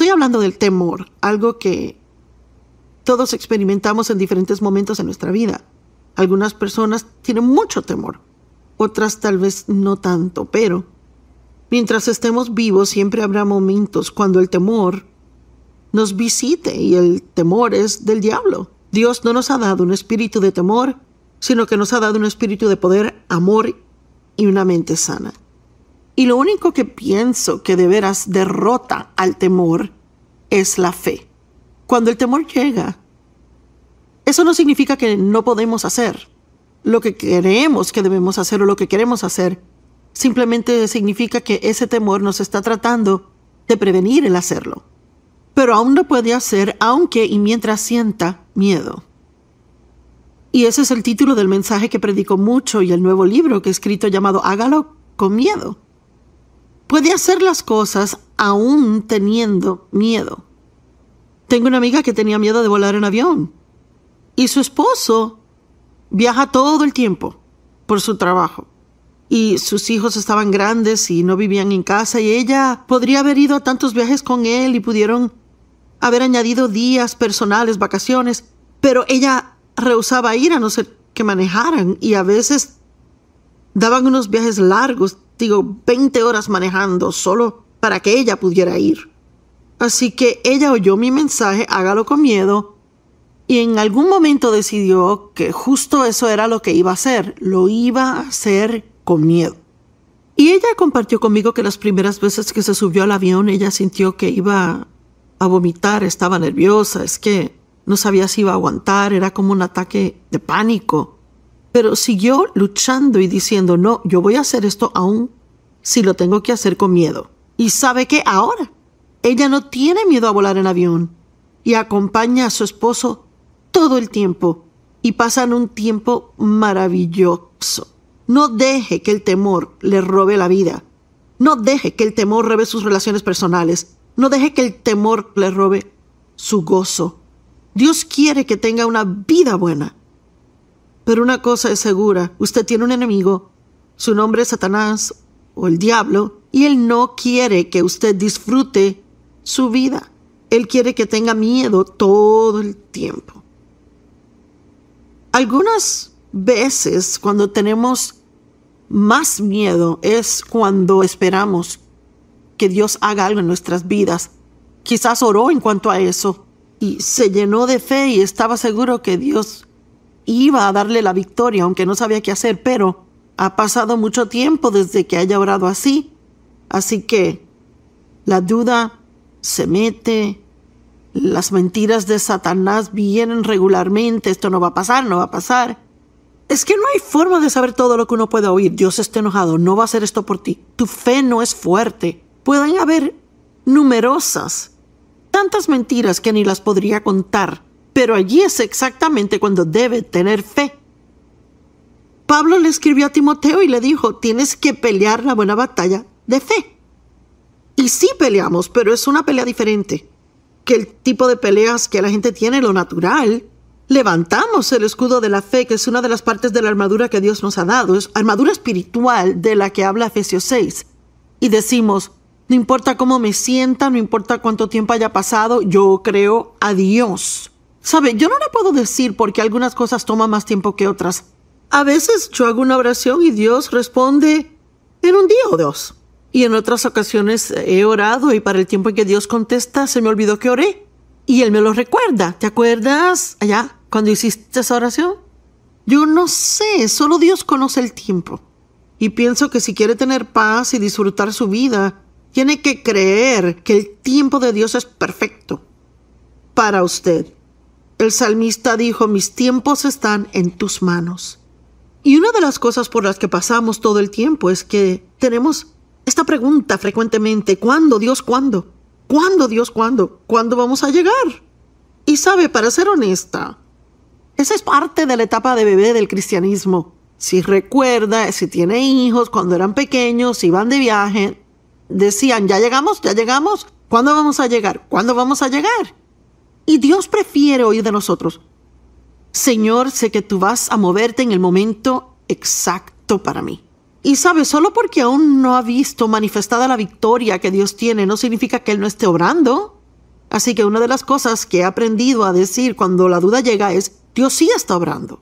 Estoy hablando del temor, algo que todos experimentamos en diferentes momentos de nuestra vida. Algunas personas tienen mucho temor, otras tal vez no tanto, pero mientras estemos vivos siempre habrá momentos cuando el temor nos visite y el temor es del diablo. Dios no nos ha dado un espíritu de temor, sino que nos ha dado un espíritu de poder, amor y una mente sana. Y lo único que pienso que de veras derrota al temor es la fe. Cuando el temor llega, eso no significa que no podemos hacer lo que queremos que debemos hacer o lo que queremos hacer. Simplemente significa que ese temor nos está tratando de prevenir el hacerlo. Pero aún no puede hacer aunque y mientras sienta miedo. Y ese es el título del mensaje que predico mucho y el nuevo libro que he escrito llamado Hágalo con miedo puede hacer las cosas aún teniendo miedo. Tengo una amiga que tenía miedo de volar en avión y su esposo viaja todo el tiempo por su trabajo. Y sus hijos estaban grandes y no vivían en casa y ella podría haber ido a tantos viajes con él y pudieron haber añadido días personales, vacaciones, pero ella rehusaba ir a no ser que manejaran y a veces Daban unos viajes largos, digo, 20 horas manejando, solo para que ella pudiera ir. Así que ella oyó mi mensaje, hágalo con miedo, y en algún momento decidió que justo eso era lo que iba a hacer, lo iba a hacer con miedo. Y ella compartió conmigo que las primeras veces que se subió al avión ella sintió que iba a vomitar, estaba nerviosa, es que no sabía si iba a aguantar, era como un ataque de pánico. Pero siguió luchando y diciendo, no, yo voy a hacer esto aún si lo tengo que hacer con miedo. Y sabe que ahora ella no tiene miedo a volar en avión y acompaña a su esposo todo el tiempo y pasan un tiempo maravilloso. No deje que el temor le robe la vida. No deje que el temor robe sus relaciones personales. No deje que el temor le robe su gozo. Dios quiere que tenga una vida buena. Pero una cosa es segura, usted tiene un enemigo, su nombre es Satanás o el diablo, y él no quiere que usted disfrute su vida. Él quiere que tenga miedo todo el tiempo. Algunas veces cuando tenemos más miedo es cuando esperamos que Dios haga algo en nuestras vidas. Quizás oró en cuanto a eso y se llenó de fe y estaba seguro que Dios iba a darle la victoria, aunque no sabía qué hacer, pero ha pasado mucho tiempo desde que haya orado así. Así que la duda se mete, las mentiras de Satanás vienen regularmente, esto no va a pasar, no va a pasar. Es que no hay forma de saber todo lo que uno puede oír. Dios está enojado, no va a hacer esto por ti. Tu fe no es fuerte. Pueden haber numerosas, tantas mentiras que ni las podría contar pero allí es exactamente cuando debe tener fe. Pablo le escribió a Timoteo y le dijo, tienes que pelear la buena batalla de fe. Y sí peleamos, pero es una pelea diferente que el tipo de peleas que la gente tiene, lo natural. Levantamos el escudo de la fe, que es una de las partes de la armadura que Dios nos ha dado, es armadura espiritual de la que habla Efesios 6. Y decimos, no importa cómo me sienta, no importa cuánto tiempo haya pasado, yo creo a Dios. Sabe, yo no le puedo decir porque algunas cosas toman más tiempo que otras. A veces yo hago una oración y Dios responde en un día o dos. Y en otras ocasiones he orado y para el tiempo en que Dios contesta se me olvidó que oré. Y Él me lo recuerda. ¿Te acuerdas allá cuando hiciste esa oración? Yo no sé, solo Dios conoce el tiempo. Y pienso que si quiere tener paz y disfrutar su vida, tiene que creer que el tiempo de Dios es perfecto para usted. El salmista dijo, mis tiempos están en tus manos. Y una de las cosas por las que pasamos todo el tiempo es que tenemos esta pregunta frecuentemente, ¿cuándo, Dios, cuándo? ¿Cuándo, Dios, cuándo? ¿Cuándo vamos a llegar? Y sabe, para ser honesta, esa es parte de la etapa de bebé del cristianismo. Si recuerda, si tiene hijos, cuando eran pequeños, si van de viaje, decían, ya llegamos, ya llegamos, ¿cuándo vamos a llegar? ¿Cuándo vamos a llegar? Y Dios prefiere oír de nosotros. Señor, sé que tú vas a moverte en el momento exacto para mí. Y sabes, solo porque aún no ha visto manifestada la victoria que Dios tiene, no significa que Él no esté obrando. Así que una de las cosas que he aprendido a decir cuando la duda llega es, Dios sí está obrando.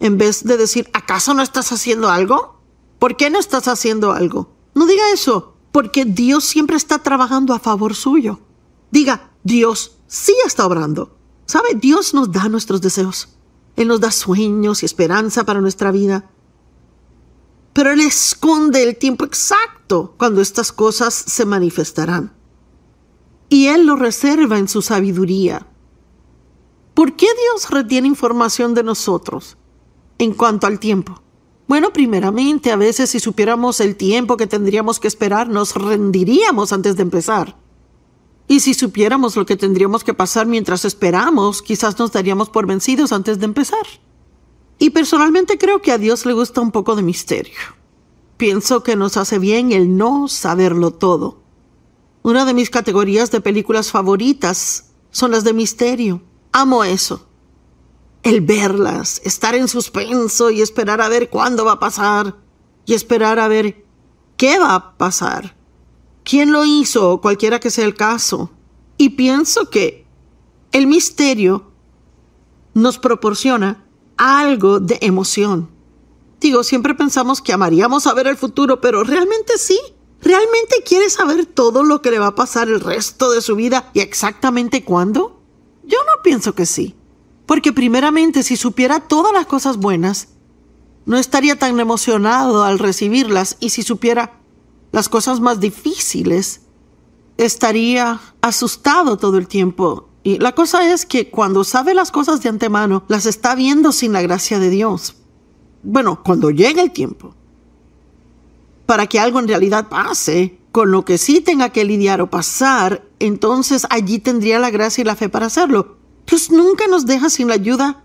En vez de decir, ¿acaso no estás haciendo algo? ¿Por qué no estás haciendo algo? No diga eso, porque Dios siempre está trabajando a favor suyo. Diga, Dios sí está obrando. ¿Sabe? Dios nos da nuestros deseos. Él nos da sueños y esperanza para nuestra vida. Pero Él esconde el tiempo exacto cuando estas cosas se manifestarán. Y Él lo reserva en su sabiduría. ¿Por qué Dios retiene información de nosotros en cuanto al tiempo? Bueno, primeramente, a veces si supiéramos el tiempo que tendríamos que esperar, nos rendiríamos antes de empezar. Y si supiéramos lo que tendríamos que pasar mientras esperamos, quizás nos daríamos por vencidos antes de empezar. Y personalmente creo que a Dios le gusta un poco de misterio. Pienso que nos hace bien el no saberlo todo. Una de mis categorías de películas favoritas son las de misterio. Amo eso. El verlas, estar en suspenso y esperar a ver cuándo va a pasar. Y esperar a ver qué va a pasar quién lo hizo, cualquiera que sea el caso. Y pienso que el misterio nos proporciona algo de emoción. Digo, siempre pensamos que amaríamos saber el futuro, pero realmente sí. ¿Realmente quiere saber todo lo que le va a pasar el resto de su vida y exactamente cuándo? Yo no pienso que sí. Porque primeramente, si supiera todas las cosas buenas, no estaría tan emocionado al recibirlas y si supiera las cosas más difíciles, estaría asustado todo el tiempo. Y la cosa es que cuando sabe las cosas de antemano, las está viendo sin la gracia de Dios. Bueno, cuando llega el tiempo. Para que algo en realidad pase, con lo que sí tenga que lidiar o pasar, entonces allí tendría la gracia y la fe para hacerlo. pues nunca nos deja sin la ayuda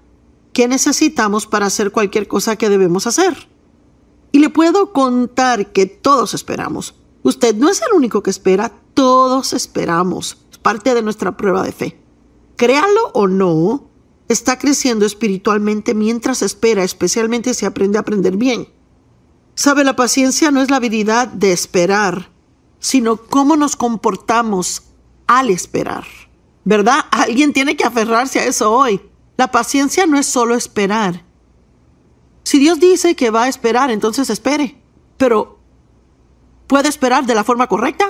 que necesitamos para hacer cualquier cosa que debemos hacer. Y le puedo contar que todos esperamos. Usted no es el único que espera, todos esperamos. Es parte de nuestra prueba de fe. Créalo o no, está creciendo espiritualmente mientras espera, especialmente si aprende a aprender bien. Sabe, la paciencia no es la habilidad de esperar, sino cómo nos comportamos al esperar. ¿Verdad? Alguien tiene que aferrarse a eso hoy. La paciencia no es solo esperar, si Dios dice que va a esperar, entonces espere. Pero, ¿puede esperar de la forma correcta?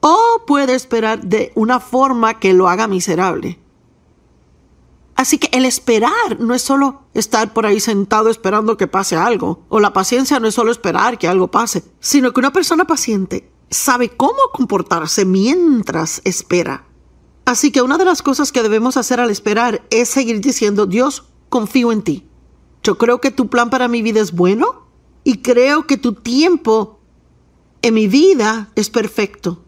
¿O puede esperar de una forma que lo haga miserable? Así que el esperar no es solo estar por ahí sentado esperando que pase algo, o la paciencia no es solo esperar que algo pase, sino que una persona paciente sabe cómo comportarse mientras espera. Así que una de las cosas que debemos hacer al esperar es seguir diciendo, Dios, confío en ti. Yo creo que tu plan para mi vida es bueno y creo que tu tiempo en mi vida es perfecto.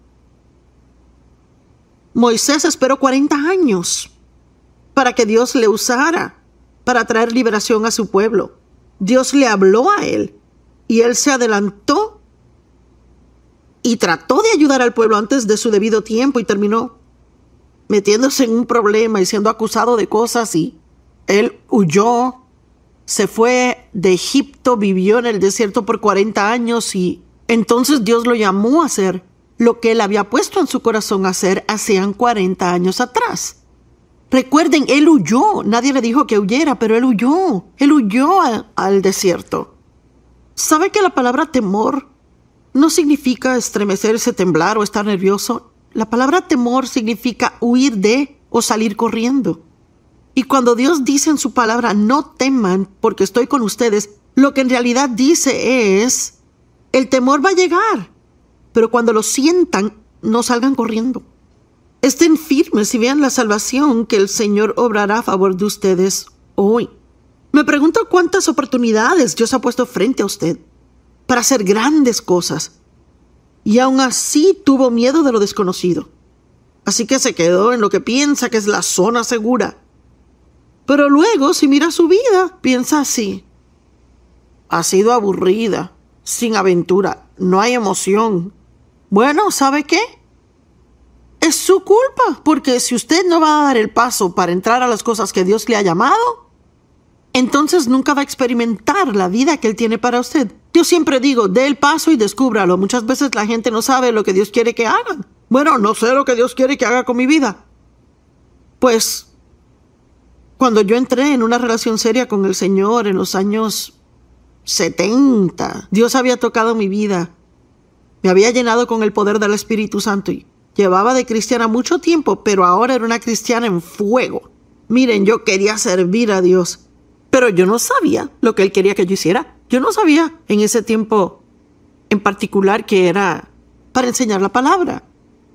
Moisés esperó 40 años para que Dios le usara para traer liberación a su pueblo. Dios le habló a él y él se adelantó y trató de ayudar al pueblo antes de su debido tiempo y terminó metiéndose en un problema y siendo acusado de cosas y él huyó se fue de Egipto, vivió en el desierto por 40 años y entonces Dios lo llamó a hacer lo que él había puesto en su corazón hacer hacían 40 años atrás. Recuerden, él huyó, nadie le dijo que huyera, pero él huyó, él huyó al desierto. ¿Sabe que la palabra temor no significa estremecerse, temblar o estar nervioso? La palabra temor significa huir de o salir corriendo. Y cuando Dios dice en su palabra, no teman porque estoy con ustedes, lo que en realidad dice es, el temor va a llegar, pero cuando lo sientan, no salgan corriendo. Estén firmes y vean la salvación que el Señor obrará a favor de ustedes hoy. Me pregunto cuántas oportunidades Dios ha puesto frente a usted para hacer grandes cosas. Y aún así tuvo miedo de lo desconocido. Así que se quedó en lo que piensa que es la zona segura. Pero luego, si mira su vida, piensa así. Ha sido aburrida, sin aventura, no hay emoción. Bueno, ¿sabe qué? Es su culpa, porque si usted no va a dar el paso para entrar a las cosas que Dios le ha llamado, entonces nunca va a experimentar la vida que Él tiene para usted. Yo siempre digo, dé el paso y descúbralo. Muchas veces la gente no sabe lo que Dios quiere que hagan. Bueno, no sé lo que Dios quiere que haga con mi vida. Pues cuando yo entré en una relación seria con el Señor en los años 70, Dios había tocado mi vida. Me había llenado con el poder del Espíritu Santo y llevaba de cristiana mucho tiempo, pero ahora era una cristiana en fuego. Miren, yo quería servir a Dios, pero yo no sabía lo que Él quería que yo hiciera. Yo no sabía en ese tiempo en particular que era para enseñar la palabra.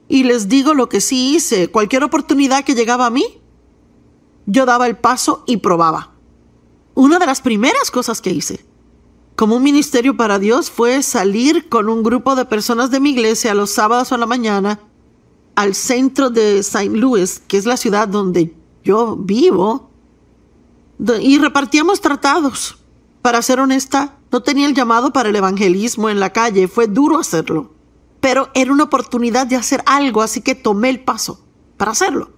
Y les digo lo que sí hice. Cualquier oportunidad que llegaba a mí, yo daba el paso y probaba. Una de las primeras cosas que hice como un ministerio para Dios fue salir con un grupo de personas de mi iglesia los sábados a la mañana al centro de Saint Louis, que es la ciudad donde yo vivo, y repartíamos tratados. Para ser honesta, no tenía el llamado para el evangelismo en la calle, fue duro hacerlo, pero era una oportunidad de hacer algo, así que tomé el paso para hacerlo.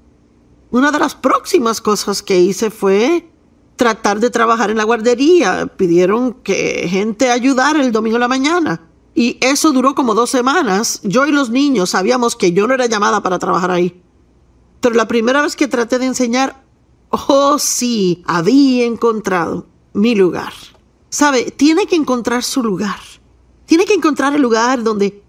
Una de las próximas cosas que hice fue tratar de trabajar en la guardería. Pidieron que gente ayudara el domingo en la mañana. Y eso duró como dos semanas. Yo y los niños sabíamos que yo no era llamada para trabajar ahí. Pero la primera vez que traté de enseñar, oh sí, había encontrado mi lugar. Sabe, tiene que encontrar su lugar. Tiene que encontrar el lugar donde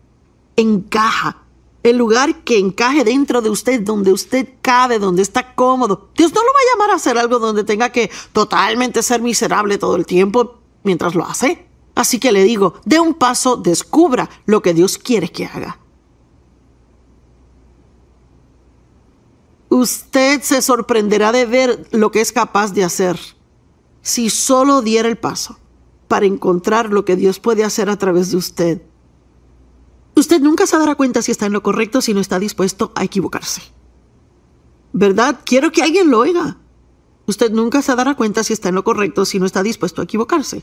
encaja, el lugar que encaje dentro de usted, donde usted cabe, donde está cómodo. Dios no lo va a llamar a hacer algo donde tenga que totalmente ser miserable todo el tiempo mientras lo hace. Así que le digo, dé un paso, descubra lo que Dios quiere que haga. Usted se sorprenderá de ver lo que es capaz de hacer si solo diera el paso para encontrar lo que Dios puede hacer a través de usted. Usted nunca se dará cuenta si está en lo correcto si no está dispuesto a equivocarse. ¿Verdad? Quiero que alguien lo oiga. Usted nunca se dará cuenta si está en lo correcto si no está dispuesto a equivocarse.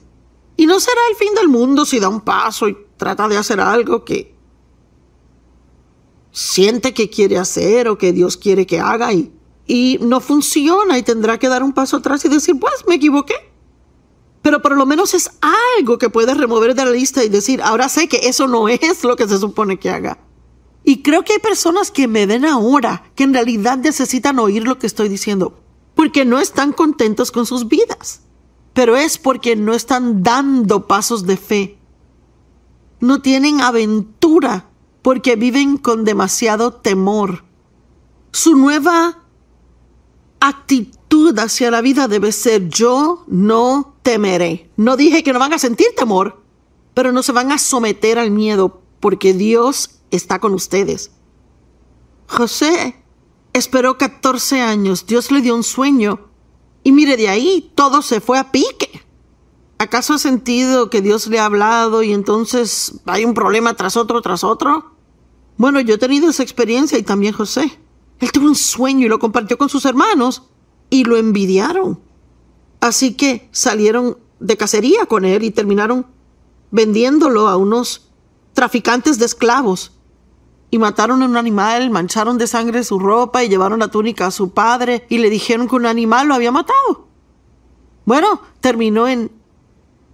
Y no será el fin del mundo si da un paso y trata de hacer algo que siente que quiere hacer o que Dios quiere que haga y, y no funciona y tendrá que dar un paso atrás y decir, pues me equivoqué pero por lo menos es algo que puedes remover de la lista y decir, ahora sé que eso no es lo que se supone que haga. Y creo que hay personas que me ven ahora que en realidad necesitan oír lo que estoy diciendo, porque no están contentos con sus vidas, pero es porque no están dando pasos de fe. No tienen aventura porque viven con demasiado temor. Su nueva actitud hacia la vida debe ser yo no temeré. No dije que no van a sentir temor, pero no se van a someter al miedo porque Dios está con ustedes. José esperó 14 años, Dios le dio un sueño y mire de ahí, todo se fue a pique. ¿Acaso ha sentido que Dios le ha hablado y entonces hay un problema tras otro, tras otro? Bueno, yo he tenido esa experiencia y también José. Él tuvo un sueño y lo compartió con sus hermanos y lo envidiaron. Así que salieron de cacería con él y terminaron vendiéndolo a unos traficantes de esclavos. Y mataron a un animal, mancharon de sangre su ropa y llevaron la túnica a su padre y le dijeron que un animal lo había matado. Bueno, terminó en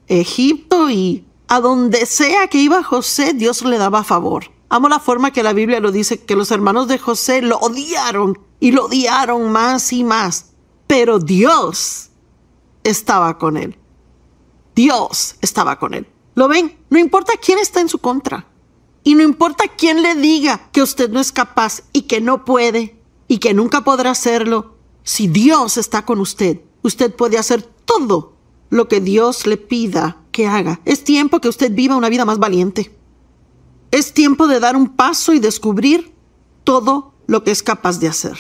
Egipto y a donde sea que iba José, Dios le daba favor. Amo la forma que la Biblia lo dice, que los hermanos de José lo odiaron y lo odiaron más y más. Pero Dios estaba con él. Dios estaba con él. ¿Lo ven? No importa quién está en su contra. Y no importa quién le diga que usted no es capaz y que no puede y que nunca podrá hacerlo. Si Dios está con usted, usted puede hacer todo lo que Dios le pida que haga. Es tiempo que usted viva una vida más valiente. Es tiempo de dar un paso y descubrir todo lo que es capaz de hacer.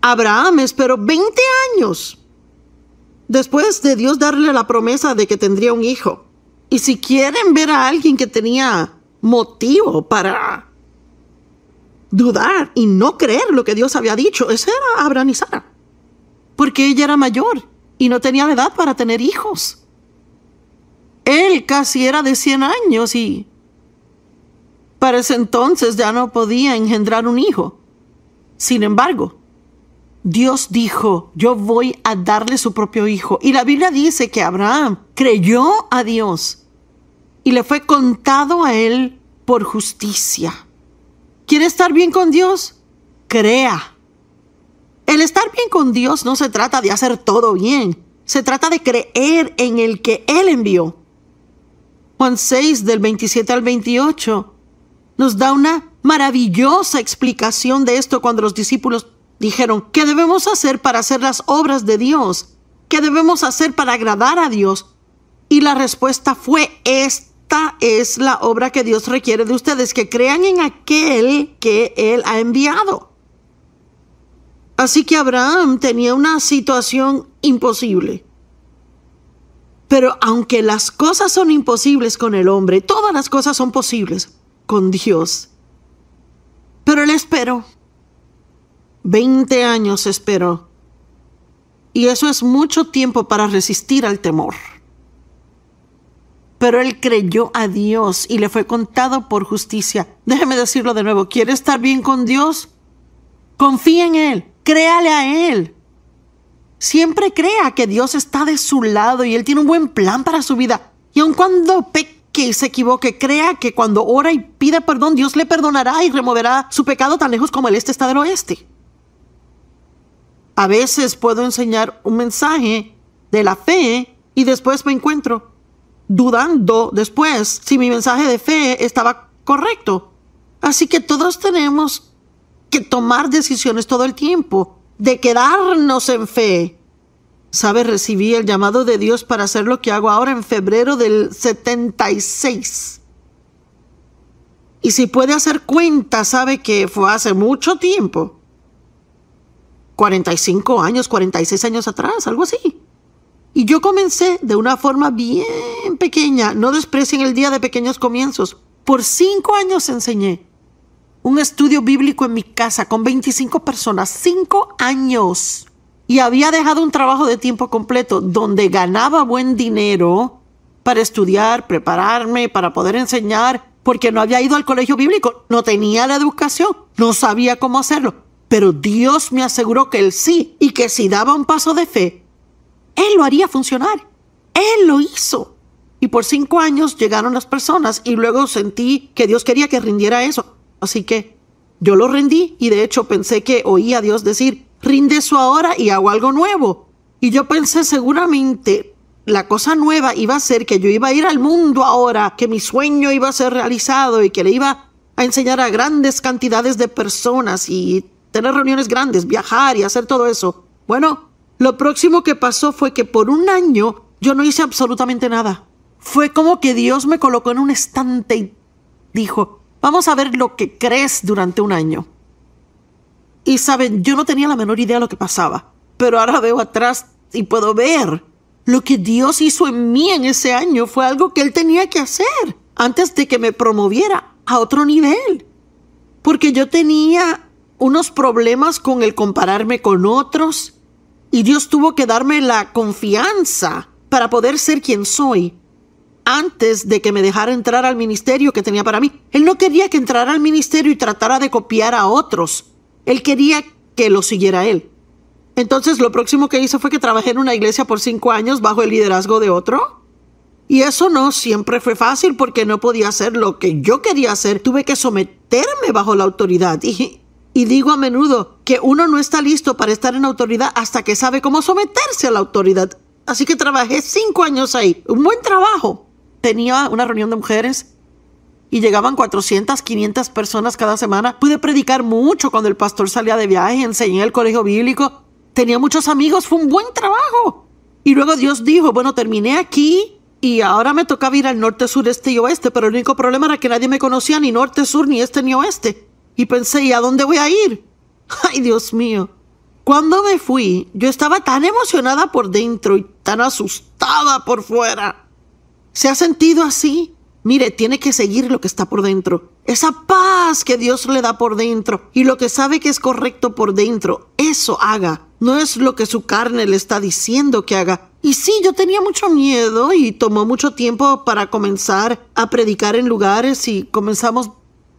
Abraham esperó 20 años después de Dios darle la promesa de que tendría un hijo. Y si quieren ver a alguien que tenía motivo para dudar y no creer lo que Dios había dicho, ese era Abraham y Sara. Porque ella era mayor y no tenía la edad para tener hijos. Él casi era de 100 años y para ese entonces ya no podía engendrar un hijo. Sin embargo, Dios dijo, yo voy a darle su propio hijo. Y la Biblia dice que Abraham creyó a Dios y le fue contado a él por justicia. ¿Quiere estar bien con Dios? Crea. El estar bien con Dios no se trata de hacer todo bien, se trata de creer en el que Él envió. Juan 6 del 27 al 28 nos da una maravillosa explicación de esto cuando los discípulos Dijeron, ¿qué debemos hacer para hacer las obras de Dios? ¿Qué debemos hacer para agradar a Dios? Y la respuesta fue, esta es la obra que Dios requiere de ustedes, que crean en aquel que Él ha enviado. Así que Abraham tenía una situación imposible. Pero aunque las cosas son imposibles con el hombre, todas las cosas son posibles con Dios. Pero él esperó Veinte años esperó. Y eso es mucho tiempo para resistir al temor. Pero él creyó a Dios y le fue contado por justicia. Déjeme decirlo de nuevo, ¿quiere estar bien con Dios? Confía en Él, créale a Él. Siempre crea que Dios está de su lado y Él tiene un buen plan para su vida. Y aun cuando peque y se equivoque, crea que cuando ora y pida perdón, Dios le perdonará y removerá su pecado tan lejos como el este está del oeste. A veces puedo enseñar un mensaje de la fe y después me encuentro dudando después si mi mensaje de fe estaba correcto. Así que todos tenemos que tomar decisiones todo el tiempo, de quedarnos en fe. ¿Sabes? Recibí el llamado de Dios para hacer lo que hago ahora en febrero del 76. Y si puede hacer cuenta, sabe que fue hace mucho tiempo. 45 años, 46 años atrás, algo así. Y yo comencé de una forma bien pequeña, no desprecien el día de pequeños comienzos. Por cinco años enseñé un estudio bíblico en mi casa con 25 personas, cinco años. Y había dejado un trabajo de tiempo completo donde ganaba buen dinero para estudiar, prepararme, para poder enseñar, porque no había ido al colegio bíblico, no tenía la educación, no sabía cómo hacerlo pero Dios me aseguró que él sí y que si daba un paso de fe, él lo haría funcionar. Él lo hizo. Y por cinco años llegaron las personas y luego sentí que Dios quería que rindiera eso. Así que yo lo rendí y de hecho pensé que oí a Dios decir, rinde eso ahora y hago algo nuevo. Y yo pensé seguramente la cosa nueva iba a ser que yo iba a ir al mundo ahora, que mi sueño iba a ser realizado y que le iba a enseñar a grandes cantidades de personas y tener reuniones grandes, viajar y hacer todo eso. Bueno, lo próximo que pasó fue que por un año yo no hice absolutamente nada. Fue como que Dios me colocó en un estante y dijo, vamos a ver lo que crees durante un año. Y saben, yo no tenía la menor idea de lo que pasaba, pero ahora veo atrás y puedo ver. Lo que Dios hizo en mí en ese año fue algo que Él tenía que hacer antes de que me promoviera a otro nivel. Porque yo tenía unos problemas con el compararme con otros y Dios tuvo que darme la confianza para poder ser quien soy antes de que me dejara entrar al ministerio que tenía para mí. Él no quería que entrara al ministerio y tratara de copiar a otros. Él quería que lo siguiera él. Entonces lo próximo que hice fue que trabajé en una iglesia por cinco años bajo el liderazgo de otro. Y eso no siempre fue fácil porque no podía hacer lo que yo quería hacer. Tuve que someterme bajo la autoridad. Y, y digo a menudo que uno no está listo para estar en autoridad hasta que sabe cómo someterse a la autoridad. Así que trabajé cinco años ahí. Un buen trabajo. Tenía una reunión de mujeres y llegaban 400, 500 personas cada semana. Pude predicar mucho cuando el pastor salía de viaje, enseñé el colegio bíblico. Tenía muchos amigos, fue un buen trabajo. Y luego Dios dijo, bueno, terminé aquí y ahora me toca ir al norte, sur, este y oeste, pero el único problema era que nadie me conocía ni norte, sur, ni este, ni oeste y pensé, ¿y a dónde voy a ir? Ay, Dios mío. Cuando me fui, yo estaba tan emocionada por dentro y tan asustada por fuera. ¿Se ha sentido así? Mire, tiene que seguir lo que está por dentro. Esa paz que Dios le da por dentro y lo que sabe que es correcto por dentro, eso haga. No es lo que su carne le está diciendo que haga. Y sí, yo tenía mucho miedo y tomó mucho tiempo para comenzar a predicar en lugares y comenzamos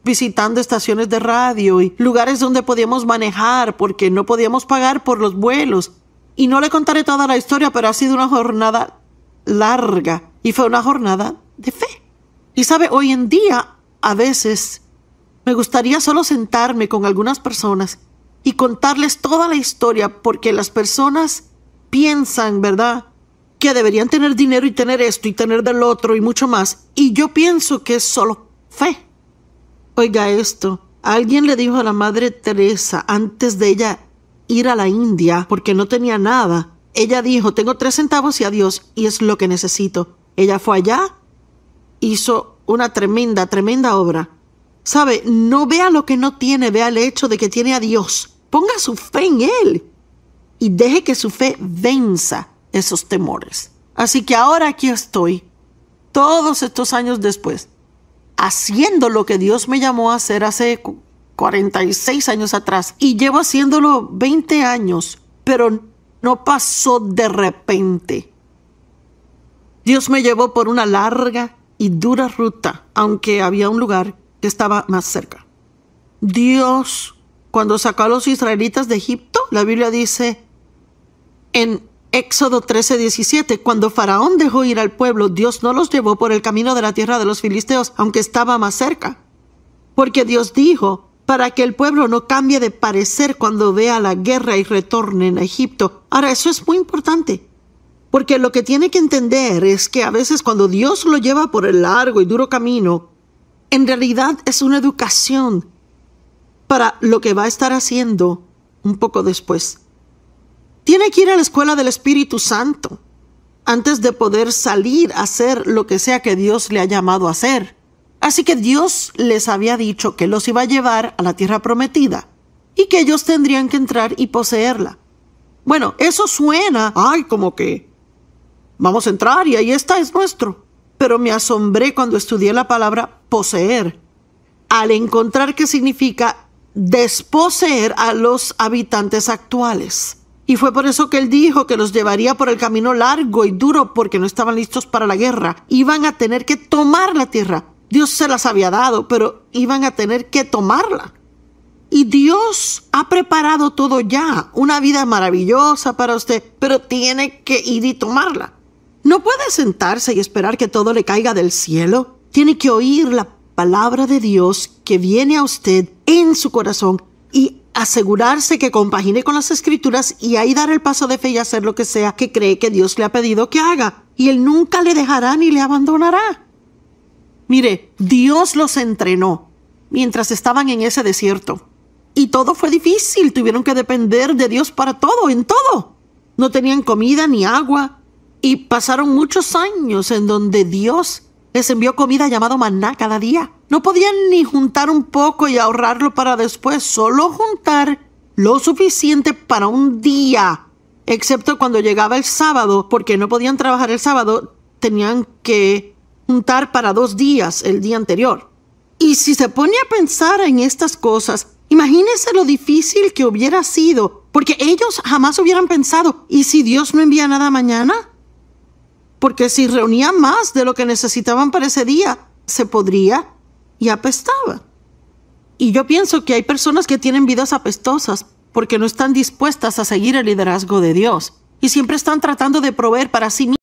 visitando estaciones de radio y lugares donde podíamos manejar porque no podíamos pagar por los vuelos. Y no le contaré toda la historia, pero ha sido una jornada larga y fue una jornada de fe. Y sabe, hoy en día, a veces, me gustaría solo sentarme con algunas personas y contarles toda la historia porque las personas piensan, ¿verdad? Que deberían tener dinero y tener esto y tener del otro y mucho más. Y yo pienso que es solo fe. Oiga esto, alguien le dijo a la Madre Teresa antes de ella ir a la India porque no tenía nada. Ella dijo, tengo tres centavos y adiós, y es lo que necesito. Ella fue allá, hizo una tremenda, tremenda obra. ¿Sabe? No vea lo que no tiene, vea el hecho de que tiene a Dios. Ponga su fe en Él y deje que su fe venza esos temores. Así que ahora aquí estoy, todos estos años después, haciendo lo que Dios me llamó a hacer hace 46 años atrás y llevo haciéndolo 20 años, pero no pasó de repente. Dios me llevó por una larga y dura ruta, aunque había un lugar que estaba más cerca. Dios, cuando sacó a los israelitas de Egipto, la Biblia dice, en Éxodo 13, 17. Cuando Faraón dejó ir al pueblo, Dios no los llevó por el camino de la tierra de los filisteos, aunque estaba más cerca. Porque Dios dijo, para que el pueblo no cambie de parecer cuando vea la guerra y retorne a Egipto. Ahora, eso es muy importante. Porque lo que tiene que entender es que a veces cuando Dios lo lleva por el largo y duro camino, en realidad es una educación para lo que va a estar haciendo un poco después. Tiene que ir a la escuela del Espíritu Santo antes de poder salir a hacer lo que sea que Dios le ha llamado a hacer. Así que Dios les había dicho que los iba a llevar a la tierra prometida y que ellos tendrían que entrar y poseerla. Bueno, eso suena, ay, como que vamos a entrar y ahí está, es nuestro. Pero me asombré cuando estudié la palabra poseer, al encontrar que significa desposeer a los habitantes actuales. Y fue por eso que él dijo que los llevaría por el camino largo y duro porque no estaban listos para la guerra. Iban a tener que tomar la tierra. Dios se las había dado, pero iban a tener que tomarla. Y Dios ha preparado todo ya, una vida maravillosa para usted, pero tiene que ir y tomarla. No puede sentarse y esperar que todo le caiga del cielo. Tiene que oír la palabra de Dios que viene a usted en su corazón y asegurarse que compagine con las escrituras y ahí dar el paso de fe y hacer lo que sea que cree que Dios le ha pedido que haga. Y Él nunca le dejará ni le abandonará. Mire, Dios los entrenó mientras estaban en ese desierto. Y todo fue difícil, tuvieron que depender de Dios para todo, en todo. No tenían comida ni agua. Y pasaron muchos años en donde Dios les envió comida llamado maná cada día. No podían ni juntar un poco y ahorrarlo para después, solo juntar lo suficiente para un día. Excepto cuando llegaba el sábado, porque no podían trabajar el sábado, tenían que juntar para dos días el día anterior. Y si se pone a pensar en estas cosas, imagínese lo difícil que hubiera sido, porque ellos jamás hubieran pensado, ¿y si Dios no envía nada mañana? porque si reunían más de lo que necesitaban para ese día, se podría y apestaba. Y yo pienso que hay personas que tienen vidas apestosas porque no están dispuestas a seguir el liderazgo de Dios y siempre están tratando de proveer para sí mismas.